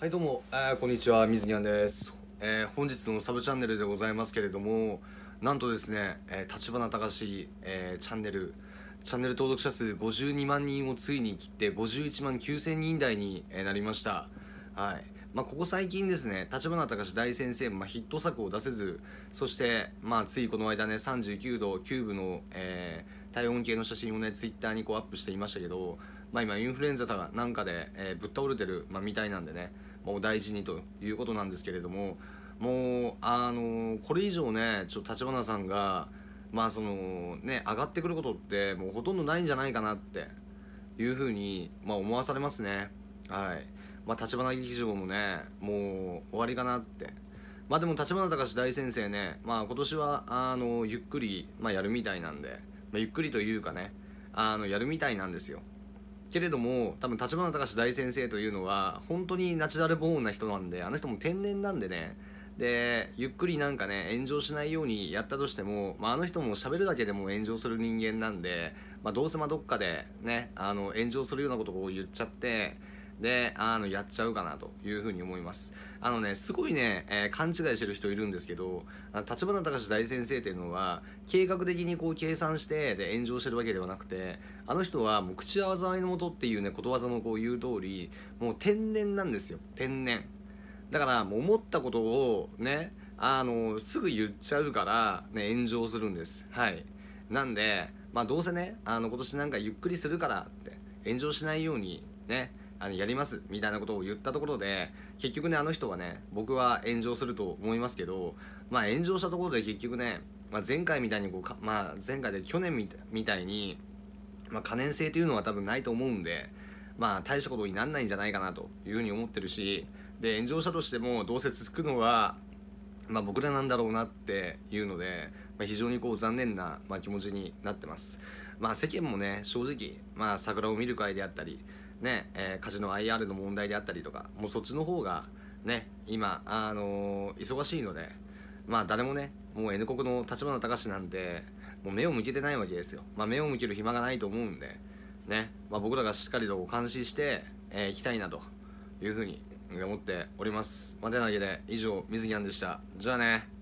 はいどうも、えー、こんにちは水にゃんです、えー、本日のサブチャンネルでございますけれどもなんとですね、えー、立花隆、えー、チャンネルチャンネル登録者数52万人をついに切って51万9000人台に、なりましたはい、まあ、ここ最近ですね立花隆大先生、まあ、ヒット作を出せずそして、まあ、ついこの間ね39度9分の、え体温計の写真をねツイッターにこうアップしていましたけどまあ、今インフルエンザかなんかで、えー、ぶっ倒れてる、まあ、みたいなんでねもう大事にということなんですけれどももうあのー、これ以上ねちょっと立花さんがまあそのね上がってくることってもうほとんどないんじゃないかなっていうふうに、まあ、思わされますねはい、まあ、立花劇場もねもう終わりかなってまあでも立花隆大先生ね、まあ、今年はあのゆっくり、まあ、やるみたいなんで、まあ、ゆっくりというかねあのやるみたいなんですよけれども多分立花隆大先生というのは本当にナチュラルボーンな人なんであの人も天然なんでねでゆっくりなんかね炎上しないようにやったとしても、まあ、あの人も喋るだけでも炎上する人間なんで、まあ、どうせまどっかでねあの炎上するようなことを言っちゃってで、あの、やっちゃうかなというふうに思います。あのね、すごいね、えー、勘違いしてる人いるんですけど、立花隆大先生っていうのは、計画的にこう計算して、で、炎上してるわけではなくて、あの人はもう口災いのもとっていうね、ことわざのこう言う通り、もう天然なんですよ。天然。だから、もう思ったことをね、あの、すぐ言っちゃうから、ね、炎上するんです。はい。なんで、まあどうせね、あの、今年なんかゆっくりするからって、炎上しないように、ね、あのやりますみたいなことを言ったところで結局ねあの人はね僕は炎上すると思いますけどまあ炎上したところで結局ね、まあ、前回みたいにこうか、まあ、前回で去年みたいに、まあ、可燃性というのは多分ないと思うんで。まあ大したことになんないんじゃないかなというふうに思ってるしで炎上したとしてもどうせつくのは、まあ、僕らなんだろうなっていうので、まあ、非常にこう残念な、まあ、気持ちになってます。まあ、世間もね正直、まあ、桜を見る会であったりね、えー、カジノ IR の問題であったりとか、もうそっちの方がね、今、あのー、忙しいので、まあ誰もね、もう N 国の立花隆なんて、もう目を向けてないわけですよ。まあ目を向ける暇がないと思うんで、ね、まあ僕らがしっかりと監視して、えー、いきたいなというふうに思っております。まあ、なわけで、以上、水木んでした。じゃあね。